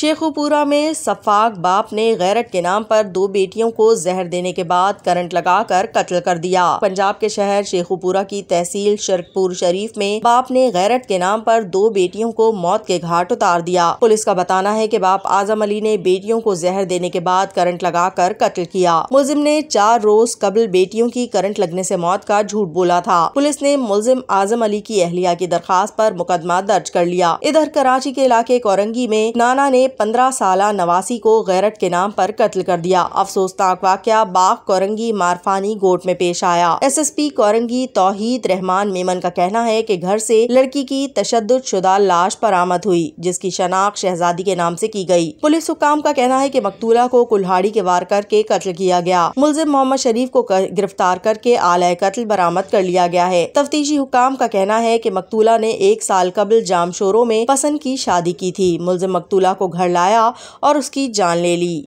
शेखुपुरा में सफाक बाप ने गैरत के नाम पर दो बेटियों को जहर देने के बाद करंट लगाकर कत्ल कर दिया पंजाब के शहर शेखुपुरा की तहसील शरकपुर शरीफ में बाप ने गैरत के नाम पर दो बेटियों को मौत के घाट उतार दिया पुलिस का बताना है कि बाप आजम अली ने बेटियों को जहर देने के बाद करंट लगाकर कत्ल किया मुलिम ने चार रोज कबल बेटियों की करंट लगने ऐसी मौत का झूठ बोला था पुलिस ने मुलिम आजम अली की अहलिया की दरखास्त आरोप मुकदमा दर्ज कर लिया इधर कराची के इलाके कोरंगी में नाना ने पंद्रह साल नवासी को गैरट के नाम पर कत्ल कर दिया अफसोसनाक वाक्य बाग कोरंगी मारफानी गोट में पेश आया एसएसपी कोरंगी तोहहीद रहमान मेमन का कहना है कि घर से लड़की की तशद शुदा लाश बरामद हुई जिसकी शनाख्त शहजादी के नाम से की गई पुलिस हुकाम का कहना है कि मकतूला को कुल्हाड़ी के वार करके कत्ल किया गया मुलिम मोहम्मद शरीफ को कर, गिरफ्तार करके आलाय कत्ल बरामद कर लिया गया है तफ्तीशी हुकाम का कहना है की मकतूला ने एक साल कबल शोरों में पसंद की शादी की थी मुलिम मकतूला को घर घर लाया और उसकी जान ले ली